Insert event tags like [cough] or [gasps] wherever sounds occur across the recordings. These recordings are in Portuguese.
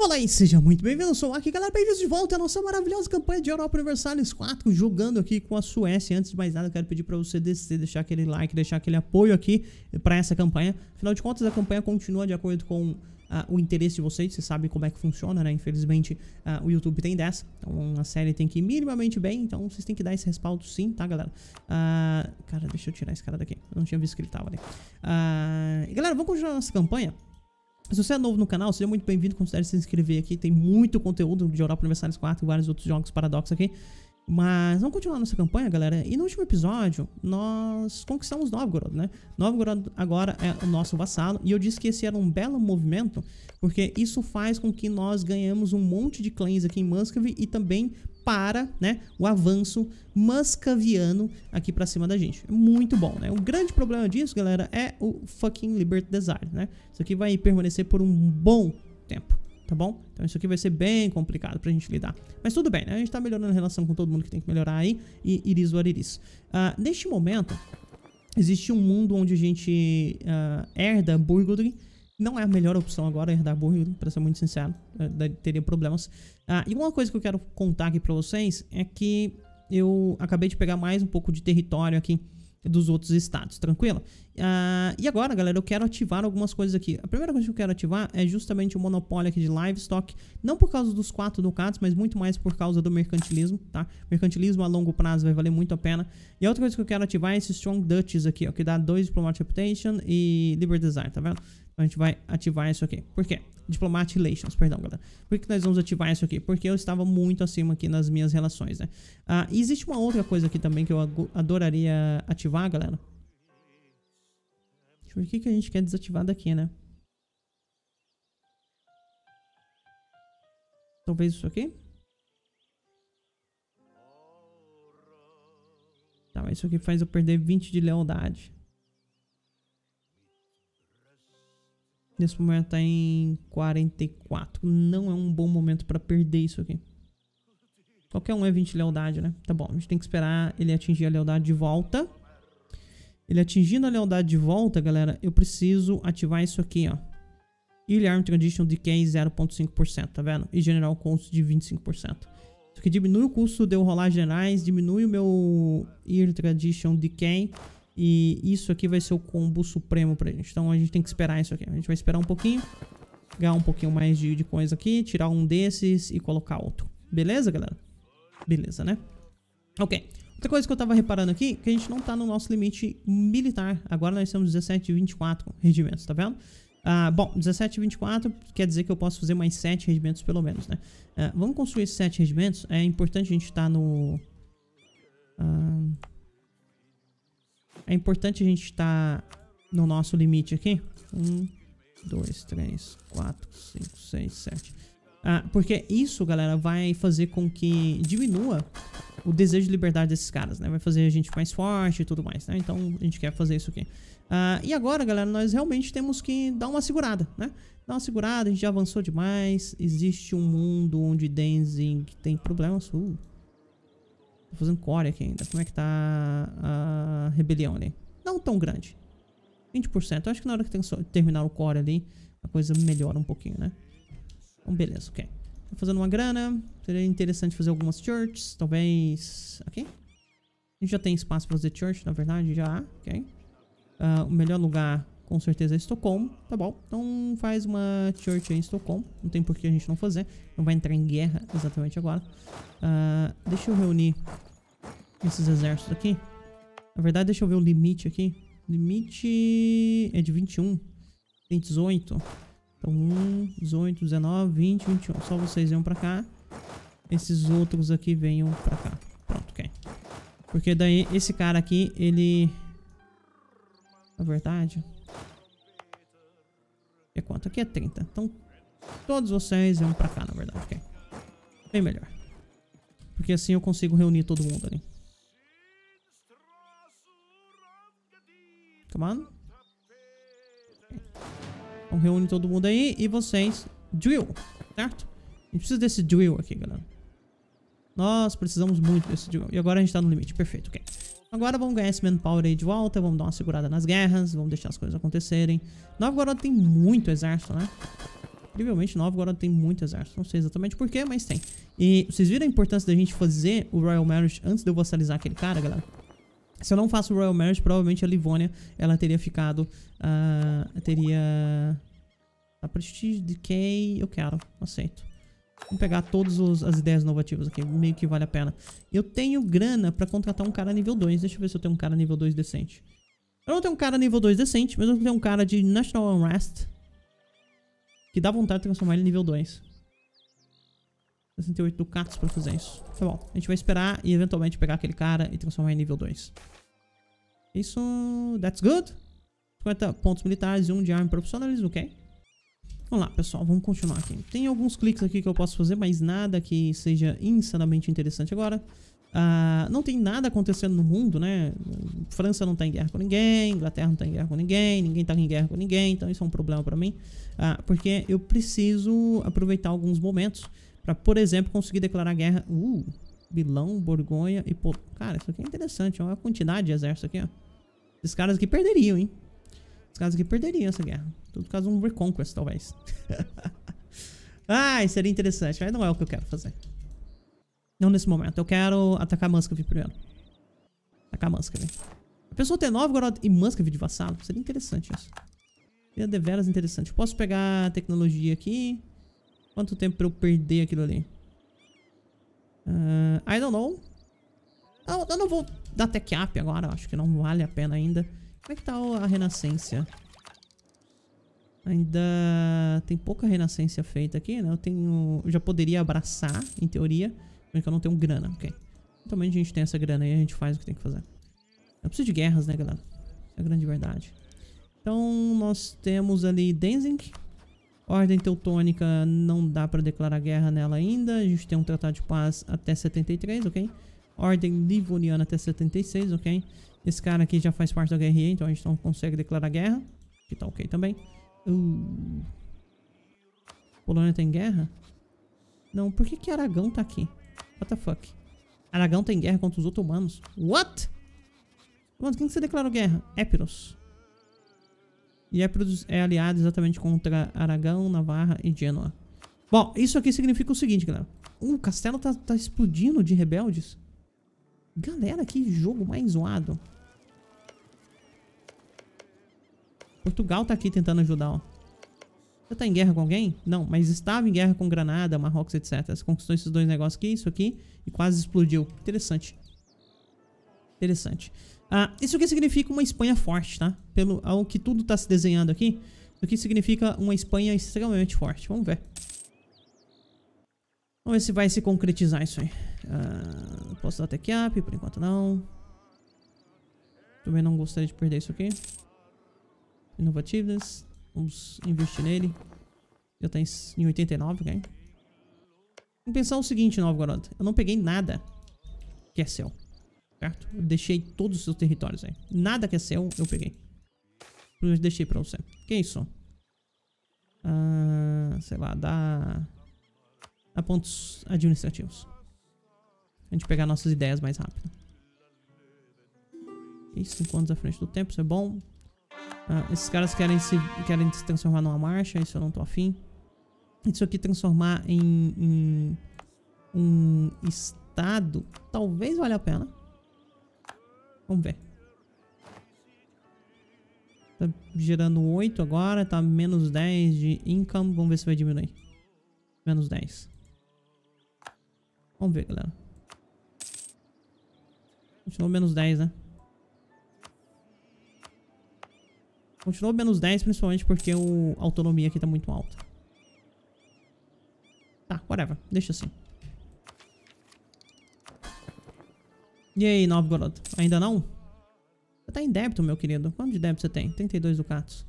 Olá e seja muito bem-vindo, eu sou Aki, galera, bem-vindos de volta à nossa maravilhosa campanha de Europa Universalis 4 Jogando aqui com a Suécia, antes de mais nada eu quero pedir para você descer, deixar aquele like, deixar aquele apoio aqui para essa campanha Afinal de contas a campanha continua de acordo com ah, o interesse de vocês, vocês sabem como é que funciona, né? Infelizmente ah, o YouTube tem dessa, então a série tem que ir minimamente bem, então vocês têm que dar esse respaldo sim, tá galera? Ah, cara, deixa eu tirar esse cara daqui, eu não tinha visto que ele tava ali. galera, vamos continuar nossa campanha se você é novo no canal, seja muito bem-vindo, considere se inscrever aqui, tem muito conteúdo de Europa Universalis 4 e vários outros jogos paradoxos aqui. Mas vamos continuar nossa campanha, galera. E no último episódio, nós conquistamos Novgorod, né? Novgorod agora é o nosso vassalo. E eu disse que esse era um belo movimento, porque isso faz com que nós ganhamos um monte de clãs aqui em Muscovy e também para né, o avanço muscaviano aqui para cima da gente. É muito bom, né? O grande problema disso, galera, é o fucking Liberty Desire, né? Isso aqui vai permanecer por um bom tempo tá bom? Então isso aqui vai ser bem complicado pra gente lidar. Mas tudo bem, né? A gente tá melhorando a relação com todo mundo que tem que melhorar aí. E iris o ariris. Uh, ah, neste momento, existe um mundo onde a gente uh, herda Burgundy. Não é a melhor opção agora herdar Burgundy, pra ser muito sincero. Uh, teria problemas. Uh, e uma coisa que eu quero contar aqui pra vocês é que eu acabei de pegar mais um pouco de território aqui dos outros estados, tranquilo? Uh, e agora, galera, eu quero ativar algumas coisas aqui. A primeira coisa que eu quero ativar é justamente o monopólio aqui de livestock, não por causa dos quatro ducados, mas muito mais por causa do mercantilismo, tá? Mercantilismo a longo prazo vai valer muito a pena. E a outra coisa que eu quero ativar é esse Strong Dutches aqui, ó, que dá 2 Diplomatic Reputation e liberty Desire, tá vendo? a gente vai ativar isso aqui. Por quê? Diplomat Relations, perdão, galera. Por que nós vamos ativar isso aqui? Porque eu estava muito acima aqui nas minhas relações, né? Ah, e existe uma outra coisa aqui também que eu adoraria ativar, galera. Deixa eu ver o que, que a gente quer desativar daqui, né? Talvez isso aqui? Tá, mas isso aqui faz eu perder 20 de lealdade. Nesse momento está em 44. Não é um bom momento para perder isso aqui. Qualquer um é 20 lealdade, né? Tá bom, a gente tem que esperar ele atingir a lealdade de volta. Ele atingindo a lealdade de volta, galera, eu preciso ativar isso aqui, ó. Ilha Arm Tradition Decay 0.5%, tá vendo? E General Cost de 25%. Isso aqui diminui o custo de eu rolar generais, diminui o meu Ear Tradition Decay. E isso aqui vai ser o combo supremo pra gente. Então a gente tem que esperar isso aqui. A gente vai esperar um pouquinho. Pegar um pouquinho mais de, de coisa aqui. Tirar um desses e colocar outro. Beleza, galera? Beleza, né? Ok. Outra coisa que eu tava reparando aqui, que a gente não tá no nosso limite militar. Agora nós temos 17 e 24 regimentos, tá vendo? Ah, bom, 17 e 24 quer dizer que eu posso fazer mais 7 regimentos pelo menos, né? Ah, vamos construir esses 7 regimentos. É importante a gente estar tá no... Ah, é importante a gente estar tá no nosso limite aqui. Um, dois, três, quatro, cinco, seis, sete. Ah, porque isso, galera, vai fazer com que diminua o desejo de liberdade desses caras, né? Vai fazer a gente mais forte e tudo mais, né? Então a gente quer fazer isso aqui. Ah, e agora, galera, nós realmente temos que dar uma segurada, né? Dar uma segurada, a gente já avançou demais. Existe um mundo onde Denzing tem problemas. Uh, Tô tá fazendo core aqui ainda. Como é que tá a rebelião ali? Não tão grande. 20%. Eu acho que na hora que, terminar o core ali, a coisa melhora um pouquinho, né? Então, beleza, ok. Tô tá fazendo uma grana. Seria interessante fazer algumas churches, talvez... Aqui? A gente já tem espaço pra fazer church, na verdade, já. Ok. Uh, o melhor lugar com certeza é Estocolmo, tá bom? Então faz uma church em Estocolmo, não tem por que a gente não fazer, não vai entrar em guerra exatamente agora. Uh, deixa eu reunir esses exércitos aqui. Na verdade, deixa eu ver o limite aqui. Limite é de 21, 28 18. Então 1, 18, 19, 20, 21. Só vocês venham pra cá, esses outros aqui venham pra cá. Pronto, ok. Porque daí esse cara aqui, ele... Na é verdade, é quanto? Aqui é 30. Então, todos vocês vão pra cá, na verdade. Ok. Bem melhor. Porque assim eu consigo reunir todo mundo ali. Come on. Okay. Então reúne todo mundo aí e vocês... Drill, certo? A gente precisa desse drill aqui, galera. Nós precisamos muito desse drill. E agora a gente tá no limite. Perfeito, ok. Agora vamos ganhar esse manpower aí de volta, vamos dar uma segurada nas guerras, vamos deixar as coisas acontecerem. Novgorod tem muito exército, né? Incrivelmente, Novgorod tem muito exército. Não sei exatamente porquê, mas tem. E vocês viram a importância da gente fazer o Royal Marriage antes de eu vassalizar aquele cara, galera? Se eu não faço o Royal Marriage, provavelmente a Livônia, ela teria ficado... Uh, teria... A Prestige Decay, eu quero. Aceito. Vamos pegar todas as ideias inovativas aqui, meio que vale a pena. Eu tenho grana pra contratar um cara nível 2. Deixa eu ver se eu tenho um cara nível 2 decente. Eu não tenho um cara nível 2 decente, mas eu tenho um cara de National Unrest. Que dá vontade de transformar ele em nível 2. 68 ducatos pra fazer isso. Tá bom, a gente vai esperar e eventualmente pegar aquele cara e transformar em nível 2. Isso... That's good. 50 pontos militares e 1 um de arma profissionalismo, ok? Vamos lá, pessoal, vamos continuar aqui. Tem alguns cliques aqui que eu posso fazer, mas nada que seja insanamente interessante agora. Ah, não tem nada acontecendo no mundo, né? França não tá em guerra com ninguém, Inglaterra não tá em guerra com ninguém, ninguém tá em guerra com ninguém, então isso é um problema para mim. Ah, porque eu preciso aproveitar alguns momentos para, por exemplo, conseguir declarar guerra... Uh, Bilão, Borgonha e... Pol... Cara, isso aqui é interessante, olha a quantidade de exército aqui, ó. Esses caras aqui perderiam, hein? Os caras aqui perderiam essa guerra. Todo caso, um Reconquest, talvez. [laughs] Ai, seria interessante, mas não é o que eu quero fazer. Não nesse momento. Eu quero atacar Muscovy primeiro. Atacar Muscovy. A pessoa tem nove agora e Muscovy de vassalo. Seria interessante isso. Seria deveras interessante. Posso pegar tecnologia aqui. Quanto tempo pra eu perder aquilo ali? Uh, I don't know. Eu, eu não vou dar tech up agora. Acho que não vale a pena ainda. Como é que tá a renascência? Ainda tem pouca renascência feita aqui, né? Eu tenho... Eu já poderia abraçar, em teoria. porque eu não tenho grana, ok. Então a gente tem essa grana e a gente faz o que tem que fazer. Eu preciso de guerras, né, galera? É a grande verdade. Então nós temos ali Denzing. Ordem Teutônica não dá pra declarar guerra nela ainda. A gente tem um tratado de paz até 73, ok? Ordem Livoniana até 76, ok? Esse cara aqui já faz parte da guerra, então a gente não consegue declarar guerra. Que tá ok também. Uh. Polônia tem guerra? Não, por que que Aragão tá aqui? What the fuck? Aragão tem guerra contra os otomanos? What? Mano, quem que você declarou guerra? Épiros. E Épiros é aliado exatamente contra Aragão, Navarra e Genoa. Bom, isso aqui significa o seguinte, galera. Uh, o castelo tá, tá explodindo de rebeldes. Galera, que jogo mais zoado. Portugal tá aqui tentando ajudar, ó. Você tá em guerra com alguém? Não, mas estava em guerra com Granada, Marrocos, etc. Você conquistou esses dois negócios aqui, isso aqui, e quase explodiu. Interessante. Interessante. Ah, isso aqui significa uma Espanha forte, tá? Pelo ao que tudo tá se desenhando aqui, isso aqui significa uma Espanha extremamente forte. Vamos ver. Vamos ver se vai se concretizar isso aí. Uh, posso dar tech up? Por enquanto não. Também não gostaria de perder isso aqui. Inovativas. Vamos investir nele. Já tá em, 89, ok? Vamos pensar o seguinte, novo garoto Eu não peguei nada que é seu. Certo? Eu deixei todos os seus territórios aí. Nada que é seu, eu peguei. Eu deixei pra você. Que isso? Ah, sei lá, dá a pontos administrativos. A gente pegar nossas ideias mais rápido. É isso 5 anos à frente do tempo, isso é bom. Ah, esses caras querem se, querem se transformar numa marcha, isso eu não tô afim. Isso aqui transformar em, em um estado, talvez valha a pena. Vamos ver. Tá gerando 8 agora, tá menos 10 de income, vamos ver se vai diminuir. Menos 10. Vamos ver, galera. Continuou menos 10, né? Continuou menos 10, principalmente porque o, a autonomia aqui tá muito alta. Tá, whatever. Deixa assim. E aí, novo Ainda não? Você tá em débito, meu querido. Quanto de débito você tem? 32 ducatos.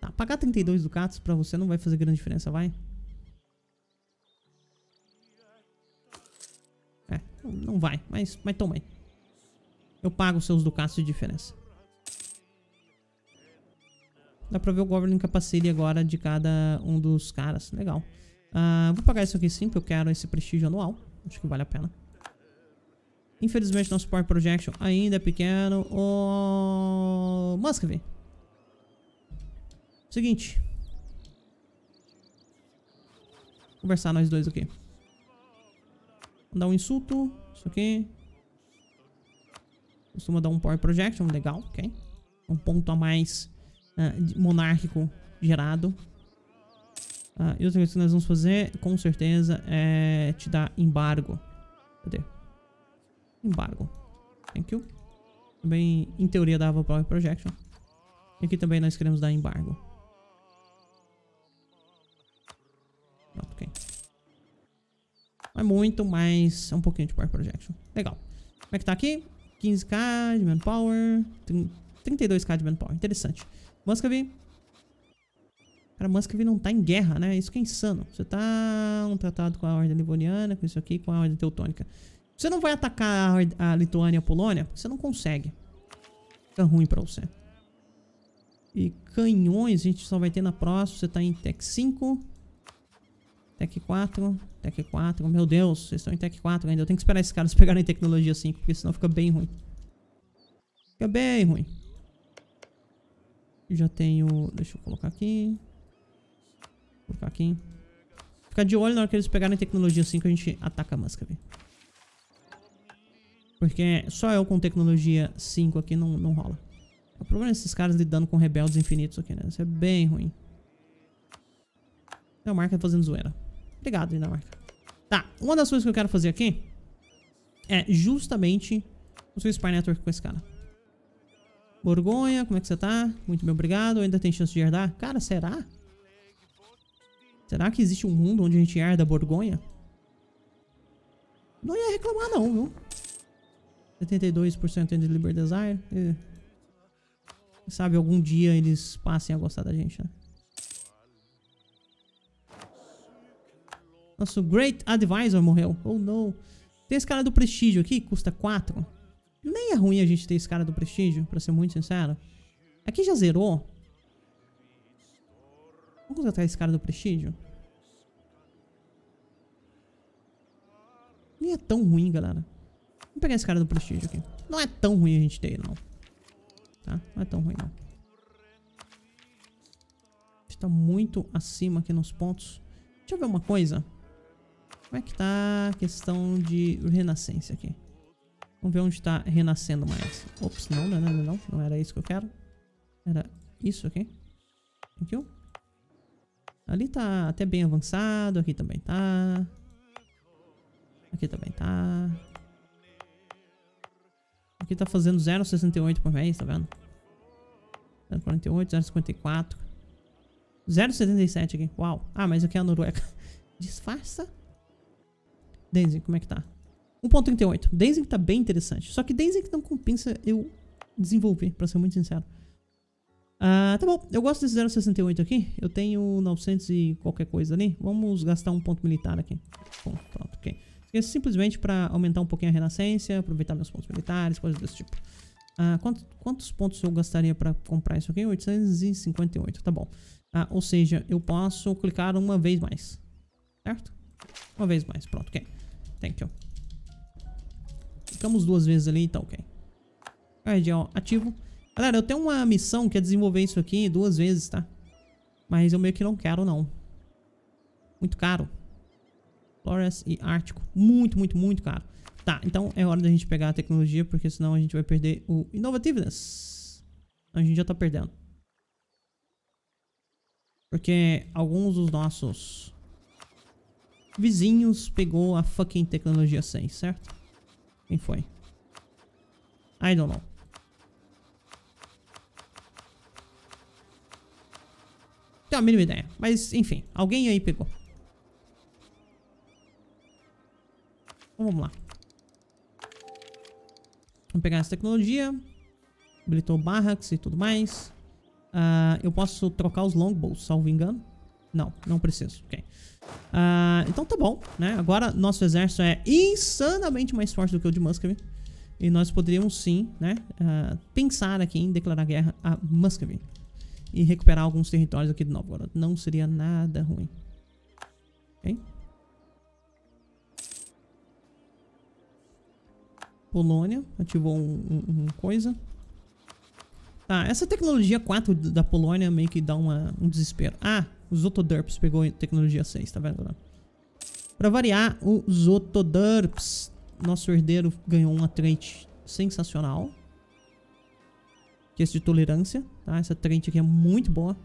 Tá, pagar 32 ducatos pra você não vai fazer grande diferença, vai? Não vai, mas, mas toma aí. Eu pago seus ducatos de diferença. Dá pra ver o Goblin Capacity agora de cada um dos caras. Legal. Uh, vou pagar isso aqui sim, porque eu quero esse prestígio anual. Acho que vale a pena. Infelizmente, nosso Power Projection ainda é pequeno. O... Oh, Muscovy. Seguinte. Conversar nós dois aqui. Okay dar um insulto. Isso aqui. Costuma dar um Power Projection. É legal, ok. Um ponto a mais uh, monárquico gerado. Uh, e outra coisa que nós vamos fazer, com certeza, é te dar embargo. Cadê? Embargo. Thank you. Também, em teoria, dava Power Projection. E aqui também nós queremos dar embargo. Não é muito, mas é um pouquinho de Power Projection. Legal. Como é que tá aqui? 15k de Manpower. 32k de Manpower. Interessante. Muscovy. Cara, Muscovy não tá em guerra, né? Isso que é insano. Você tá um tratado com a Ordem Livoniana, com isso aqui, com a Ordem Teutônica. Você não vai atacar a Lituânia e a Polônia? Você não consegue. Fica ruim pra você. E canhões a gente só vai ter na próxima. Você tá em Tech 5. Tech 4, Tech 4. Meu Deus, vocês estão em Tech 4 ainda. Eu tenho que esperar esses caras pegarem [laughs] tecnologia 5, porque senão fica bem ruim. Fica bem ruim. Já tenho... Deixa eu colocar aqui. Vou colocar aqui. Ficar de olho na hora que eles pegarem tecnologia 5, a gente ataca a máscara. Porque só eu com tecnologia 5 aqui não, não rola. O problema é esses caras lidando com rebeldes infinitos aqui, né? Isso é bem ruim. Então, o Marco tá fazendo zoeira. Obrigado, Dinamarca. Tá, uma das coisas que eu quero fazer aqui é justamente construir Spy Network com esse cara. Borgonha, como é que você tá? Muito bem, obrigado. Ainda tem chance de herdar? Cara, será? Será que existe um mundo onde a gente herda Borgonha? Não ia reclamar não, viu? 72% de Liber Desire. E... Quem sabe algum dia eles passem a gostar da gente, né? Nosso Great Advisor morreu. Oh, não. Tem esse cara do Prestígio aqui, custa 4. Nem é ruim a gente ter esse cara do Prestígio, pra ser muito sincero. Aqui já zerou. Vamos contratar esse cara do Prestígio. Nem é tão ruim, galera. Vamos pegar esse cara do Prestígio aqui. Não é tão ruim a gente ter ele, não. Tá? Não é tão ruim, não. A gente tá muito acima aqui nos pontos. Deixa eu ver uma coisa. Como é que tá a questão de renascença aqui? Vamos ver onde tá renascendo mais. Ops, não, não, não, não. Não era isso que eu quero. Era isso aqui. Thank you. Ali tá até bem avançado. Aqui também tá. Aqui também tá. Aqui tá fazendo 0,68 por mês, tá vendo? 0,48, 0,54. 0,77 aqui. Uau. Ah, mas aqui é a Noruega. [laughs] Disfarça. Denzin, como é que tá? 1.38. Denzin tá bem interessante. Só que Denzin não compensa eu desenvolver, pra ser muito sincero. Ah, tá bom. Eu gosto desse 0.68 aqui. Eu tenho 900 e qualquer coisa ali. Vamos gastar um ponto militar aqui. Bom, pronto, ok. Isso é simplesmente pra aumentar um pouquinho a renascência, aproveitar meus pontos militares, coisas desse tipo. Ah, quantos, quantos pontos eu gastaria pra comprar isso aqui? 858, tá bom. Ah, ou seja, eu posso clicar uma vez mais, certo? Uma vez mais, pronto, ok. Thank you. Ficamos duas vezes ali, tá ok. Guardião ativo. Galera, eu tenho uma missão que é desenvolver isso aqui duas vezes, tá? Mas eu meio que não quero, não. Muito caro. Flores e Ártico. Muito, muito, muito caro. Tá, então é hora da gente pegar a tecnologia, porque senão a gente vai perder o Innovativeness. Então, a gente já tá perdendo. Porque alguns dos nossos vizinhos pegou a fucking tecnologia 100, certo? Quem foi? I don't know. Tenho a mínima ideia, mas enfim, alguém aí pegou. Então, vamos lá. Vamos pegar essa tecnologia. Habilitou barracks e tudo mais. Uh, eu posso trocar os longbows, salvo engano. Não, não preciso. Ok. Uh, então tá bom, né? Agora nosso exército é insanamente mais forte do que o de Muscovy. E nós poderíamos sim, né? Uh, pensar aqui em declarar guerra a Muscovy. E recuperar alguns territórios aqui de Novgorod. Não seria nada ruim. Ok? Polônia. Ativou um, um, um, coisa. Tá, essa tecnologia 4 da Polônia meio que dá uma, um desespero. Ah, o Zotodurps pegou tecnologia 6, tá vendo lá? Pra variar, o Zotodurps, nosso herdeiro, ganhou um trait sensacional. Que é esse de tolerância, tá? Essa trait aqui é muito boa.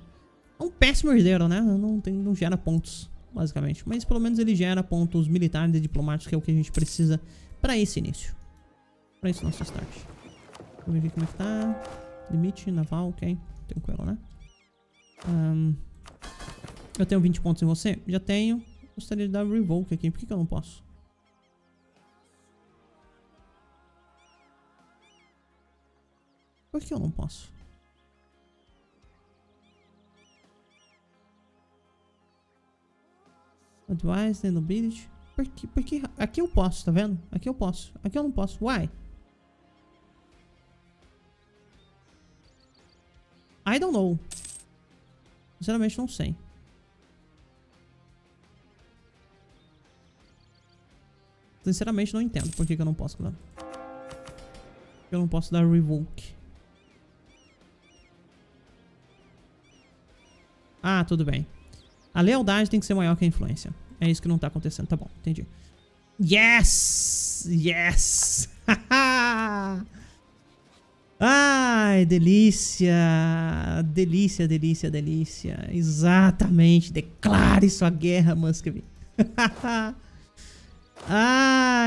É um péssimo herdeiro, né? Não, tem, não gera pontos, basicamente. Mas pelo menos ele gera pontos militares e diplomáticos, que é o que a gente precisa pra esse início. Pra esse nosso start. Vamos ver como é que tá. Limite, naval, ok. Tranquilo, né? Um, eu tenho 20 pontos em você? Já tenho. Gostaria de dar revoke aqui. Por que, que eu não posso? Por que eu não posso? Advice, then nobility. Por que? aqui eu posso, tá vendo? Aqui eu posso. Aqui eu não posso. Why? I don't know. Sinceramente, não sei. sinceramente não entendo por que, que eu não posso dar. Eu não posso dar revoke. Ah, tudo bem. A lealdade tem que ser maior que a influência. É isso que não tá acontecendo. Tá bom, entendi. Yes! Yes! [laughs] Ai, delícia! Delícia, delícia, delícia. Exatamente. Declare sua guerra, Muscovy. [laughs]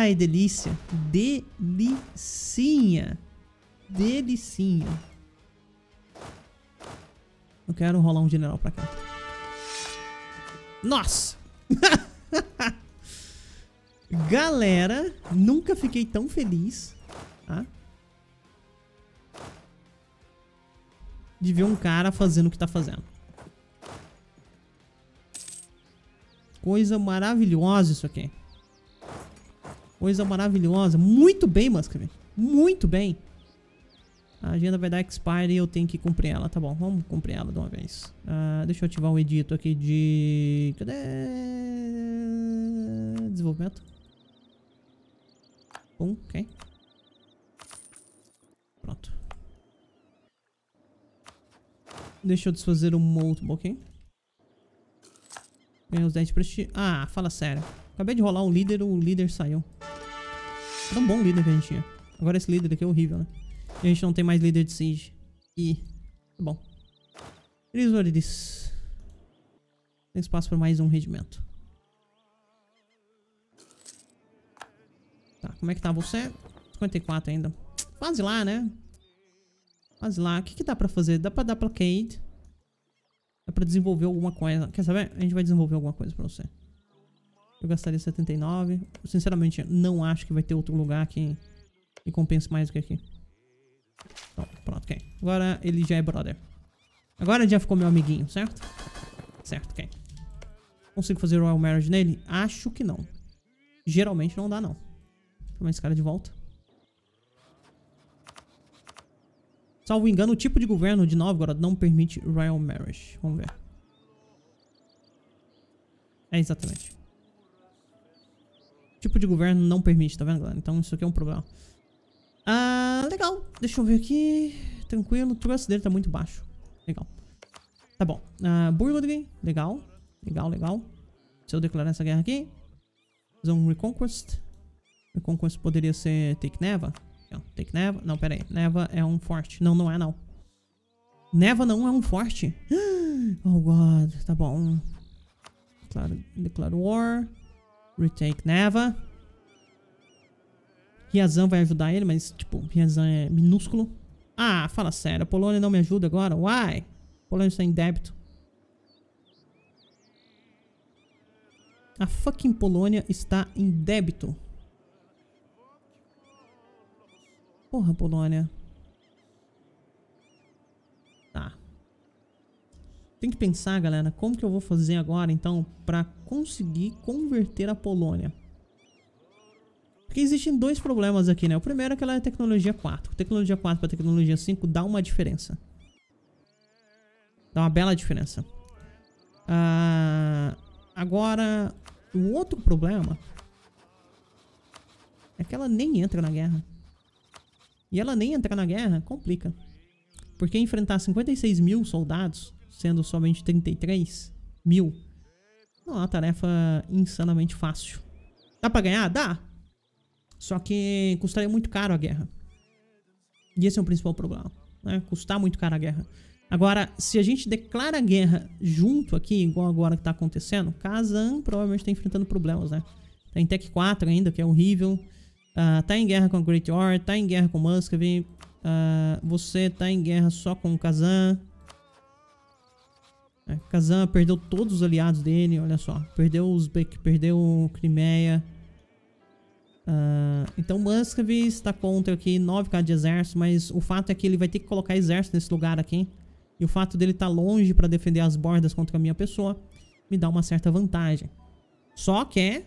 Ai, delícia. Delicinha. Delicinha. Eu quero rolar um general pra cá. Nossa! [laughs] Galera, nunca fiquei tão feliz, tá? De ver um cara fazendo o que tá fazendo. Coisa maravilhosa isso aqui. Coisa maravilhosa. Muito bem, Muscovy. Muito bem. A agenda vai dar expire e eu tenho que cumprir ela. Tá bom, vamos cumprir ela de uma vez. Uh, deixa eu ativar o edito aqui de... Cadê? Desenvolvimento. Um, ok. Pronto. Deixa eu desfazer o multiple, ok? Ganhei 10 prestígio. Ah, fala sério. Acabei de rolar um líder, o líder saiu. Era um bom líder que a gente tinha. Agora esse líder aqui é horrível, né? E a gente não tem mais líder de siege. E... Tá bom. Eles Tem espaço para mais um regimento. Tá, como é que tá você? 54 ainda. Quase lá, né? Quase lá. O que que dá pra fazer? Dá pra dar Kate? Dá pra desenvolver alguma coisa. Quer saber? A gente vai desenvolver alguma coisa pra você. Eu gastaria 79. Sinceramente, não acho que vai ter outro lugar que, que compense mais do que aqui. Então, pronto, ok. Agora ele já é brother. Agora já ficou meu amiguinho, certo? Certo, ok. Consigo fazer Royal Marriage nele? Acho que não. Geralmente não dá, não. Chama esse cara de volta. Salvo engano, o tipo de governo de Novgorod não permite Royal Marriage. Vamos ver. É, exatamente tipo de governo não permite, tá vendo, galera? Então isso aqui é um problema. Ah, legal. Deixa eu ver aqui. Tranquilo. O trust dele tá muito baixo. Legal. Tá bom. Ah, Burgundy. Legal. Legal, legal. Se eu declarar essa guerra aqui. Fazer um Reconquest. Reconquest poderia ser Take Neva. Não, Take Neva. Não, pera aí. Neva é um forte. Não, não é não. Neva não é um forte. [gasps] Oh, God. Tá bom. Declaro, declaro War. Retake Neva. Riazan vai ajudar ele, mas, tipo, Riazan é minúsculo. Ah, fala sério. A Polônia não me ajuda agora? Why? A Polônia está em débito. A fucking Polônia está em débito. Porra, Polônia. tem que pensar, galera, como que eu vou fazer agora, então, para conseguir converter a Polônia. Porque existem dois problemas aqui, né? O primeiro é que ela é tecnologia 4. Tecnologia 4 para tecnologia 5 dá uma diferença. Dá uma bela diferença. Ah, agora, o outro problema é que ela nem entra na guerra. E ela nem entra na guerra complica. Porque enfrentar 56 mil soldados sendo somente 33 mil. Não é uma tarefa insanamente fácil. Dá pra ganhar? Dá. Só que custaria muito caro a guerra. E esse é o principal problema. Né? Custar muito caro a guerra. Agora, se a gente declara guerra junto aqui, igual agora que tá acontecendo, Kazan provavelmente tá enfrentando problemas, né? Tá em Tech 4 ainda, que é horrível. Uh, tá em guerra com a Great War, tá em guerra com Muscovy. Uh, ah, você tá em guerra só com o Kazan. É, Kazan perdeu todos os aliados dele, olha só. Perdeu o Uzbek, perdeu Crimeia. Uh, ah, então Muscovy está contra aqui 9k de exército, mas o fato é que ele vai ter que colocar exército nesse lugar aqui. E o fato dele estar tá longe para defender as bordas contra a minha pessoa me dá uma certa vantagem. Só que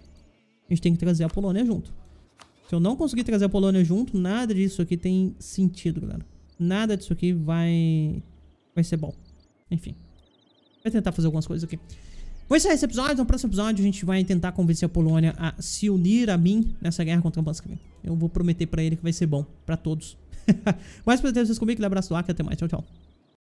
a gente tem que trazer a Polônia junto. Se eu não conseguir trazer a Polônia junto, nada disso aqui tem sentido, galera. Nada disso aqui vai, vai ser bom. Enfim vai tentar fazer algumas coisas aqui. Vou encerrar é, esse episódio. No então, próximo episódio, a gente vai tentar convencer a Polônia a se unir a mim nessa guerra contra a Basquim. Eu vou prometer pra ele que vai ser bom pra todos. [laughs] Mas por ter vocês comigo, um abraço do Acre, até mais. Tchau, tchau.